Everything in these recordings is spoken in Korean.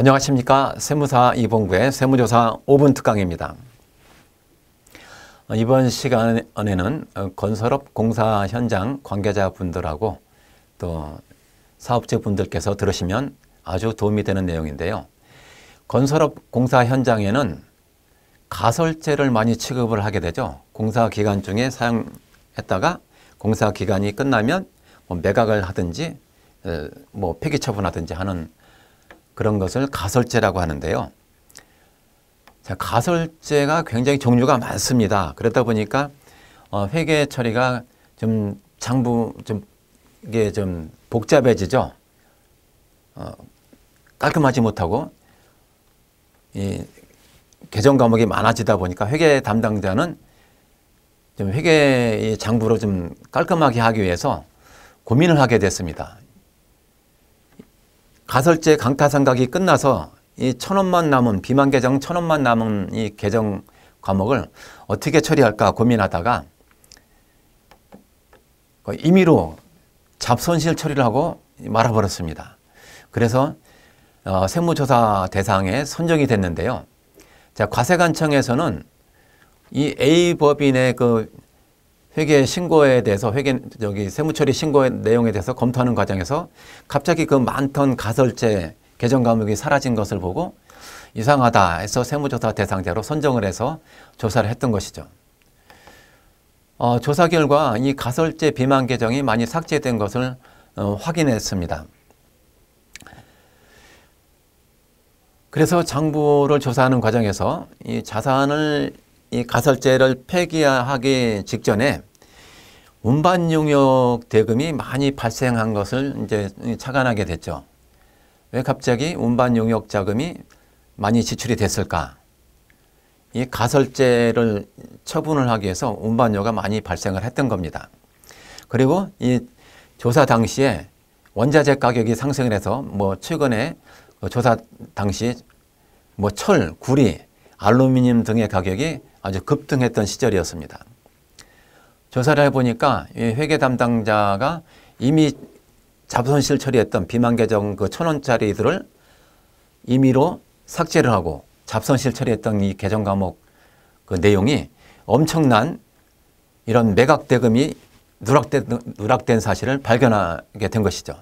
안녕하십니까. 세무사 이봉구의 세무조사 5분 특강입니다. 이번 시간에는 건설업 공사 현장 관계자분들하고 또 사업체분들께서 들으시면 아주 도움이 되는 내용인데요. 건설업 공사 현장에는 가설제를 많이 취급을 하게 되죠. 공사 기간 중에 사용했다가 공사 기간이 끝나면 뭐 매각을 하든지 뭐 폐기 처분하든지 하는 그런 것을 가설제라고 하는데요. 자, 가설제가 굉장히 종류가 많습니다. 그러다 보니까 어, 회계 처리가 좀 장부 좀 이게 좀 복잡해지죠. 어, 깔끔하지 못하고 이 개정 과목이 많아지다 보니까 회계 담당자는 좀회계 장부로 좀 깔끔하게 하기 위해서 고민을 하게 됐습니다. 가설제 강타상각이 끝나서 이 천원만 남은 비만 계정 천원만 남은 이 계정 과목을 어떻게 처리할까 고민하다가 그 임의로 잡손실 처리를 하고 말아버렸습니다. 그래서 어, 세무조사 대상에 선정이 됐는데요. 자, 과세관청에서는 이 A법인의 그 회계 신고에 대해서 회계 여기 세무처리 신고의 내용에 대해서 검토하는 과정에서 갑자기 그 많던 가설제 계정 감옥이 사라진 것을 보고 이상하다 해서 세무조사 대상자로 선정을 해서 조사를 했던 것이죠. 어, 조사 결과 이 가설제 비만 계정이 많이 삭제된 것을 어, 확인했습니다. 그래서 장부를 조사하는 과정에서 이 자산을 이 가설제를 폐기하기 직전에 운반 용역 대금이 많이 발생한 것을 이제 착안하게 됐죠. 왜 갑자기 운반 용역 자금이 많이 지출이 됐을까? 이 가설제를 처분을 하기 위해서 운반료가 많이 발생을 했던 겁니다. 그리고 이 조사 당시에 원자재 가격이 상승을 해서 뭐 최근에 그 조사 당시 뭐 철, 구리, 알루미늄 등의 가격이 아주 급등했던 시절이었습니다. 조사를 해보니까 회계 담당자가 이미 자부손실 처리했던 비만 계정 그 천원짜리들을 임의로 삭제를 하고 잡손실 처리했던 이 계정 과목 그 내용이 엄청난 이런 매각 대금이 누락된, 누락된 사실을 발견하게 된 것이죠.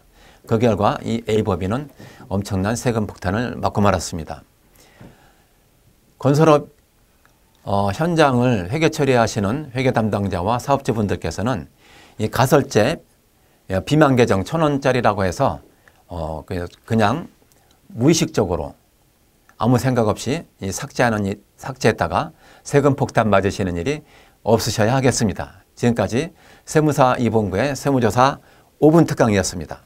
그 결과 이 A법인은 엄청난 세금 폭탄을 맞고 말았습니다. 건설업 어, 현장을 회계 처리하시는 회계 담당자와 사업주분들께서는 이 가설제 예, 비만 계정 천 원짜리라고 해서 어, 그, 그냥 무의식적으로 아무 생각 없이 이 삭제하는 이, 삭제했다가 세금 폭탄 맞으시는 일이 없으셔야 하겠습니다. 지금까지 세무사 이봉구의 세무조사 5분 특강이었습니다.